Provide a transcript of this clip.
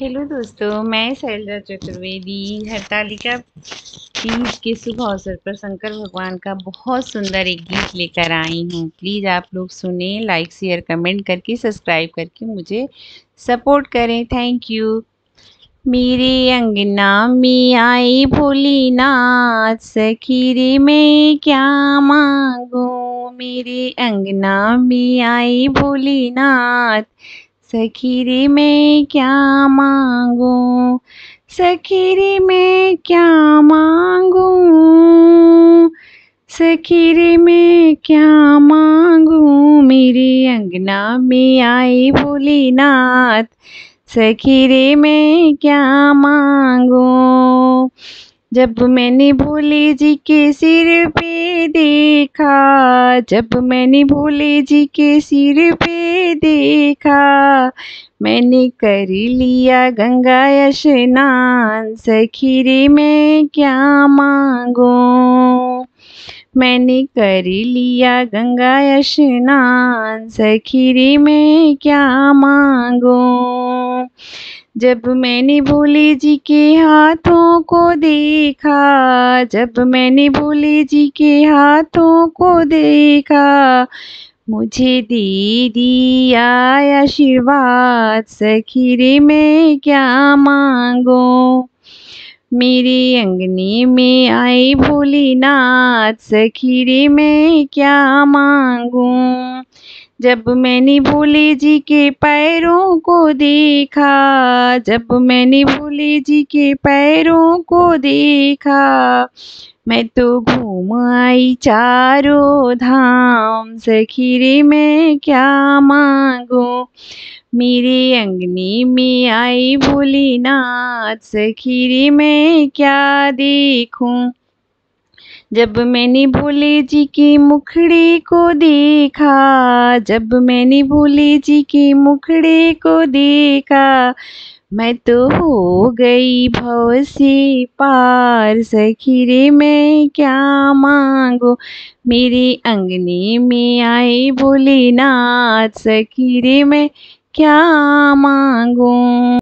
hello दोस्तों मैं शैलजा चतुर्वेदी हरतालिका तीज के शुभ अवसर पर शंकर भगवान का बहुत सुंदर एक गीत लेकर आई हूँ प्लीज़ आप लोग सुने लाइक शेयर कमेंट करके सब्सक्राइब करके मुझे सपोर्ट करें थैंक यू मेरे अंगना में आई भोलीनाथ नाथ सखीरे में क्या मांगो मेरे अंगना में आई भोलीनाथ सखीरे में मैं क्या मांगू सखीरे में मैं क्या मांगू सखीरे में मैं क्या मांगू मेरे अंगना में आई भोलेनाथ सखीरे में मैं क्या मांगू जब मैंने भोले जी के सिर पे देखा जब मैंने भोले जी के सिर पे देखा मैंने कर लिया गंगा स्नान सखीरे में मैं क्या मांगो मैंने कर लिया गंगा स्नान सखीरे में मैं क्या मांगो जब मैंने भोले जी के हाथों को देखा जब मैंने भोले जी के हाथों को देखा मुझे दे दिया आशीर्वाद सखीरे में मैं क्या मांगो मेरी अंगनी में आई भोली सखी सखीरे मैं क्या मांगू जब मैंने भोले जी के पैरों को देखा जब मैंने भोले जी के पैरों को देखा मैं तो घूम आई चारो धाम से खीरे में क्या मांगू मेरी अंगनी में आई भोलीनाथ से खीरे मैं क्या देखूं जब मैंने भोले जी की मुखड़ी को देखा जब मैंने भोले जी की मुखड़ी को देखा मैं तो हो गई भव से पार सखी रे मैं क्या मांगो मेरी अंगनी में आई भोलेनाथ सखी रे मैं क्या मांगू